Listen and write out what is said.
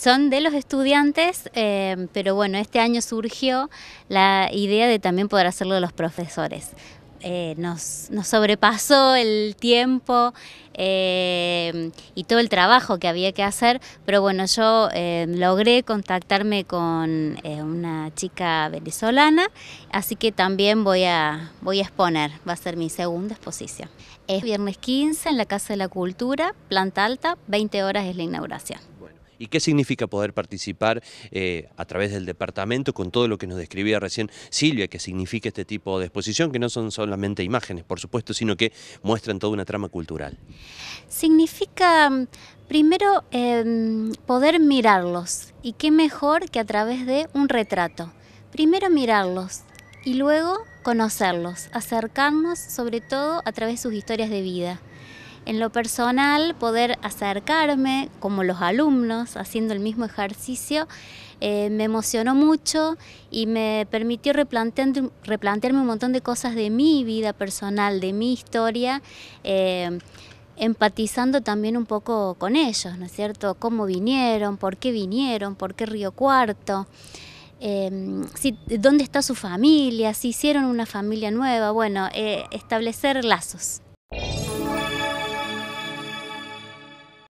son de los estudiantes, eh, pero bueno, este año surgió la idea de también poder hacerlo de los profesores. Eh, nos, sobrepasó el tiempo eh, y todo el trabajo que había que hacer, pero bueno, yo logré contactarme con una chica venezolana, así que también voy a, voy a exponer, va a ser mi segunda exposición. Es viernes 15 en la Casa de la Cultura, planta alta, 20 horas es la inauguración y qué significa poder participar eh, a través del departamento con todo lo que nos describía recién Silvia, que significa este tipo de exposición, que no son solamente imágenes, por supuesto, sino que muestran toda una trama cultural. Significa mm, primero em, poder mirarlos y qué mejor que a través de un retrato. Primero mirarlos y luego conocerlos, acercarnos sobre todo a través de sus historias de vida. En lo personal, poder acercarme como los alumnos haciendo el mismo ejercicio eh, me emocionó mucho y me permitió replantearme un montón de cosas de mi vida personal, de mi historia. Eh, empatizando también un poco con ellos, ¿no es cierto? ¿Cómo vinieron? ¿Por qué vinieron? ¿Por qué Río Cuarto? Em, ¿Dónde está su familia? ¿Si hicieron una familia nueva? Bueno, eh, establecer lazos.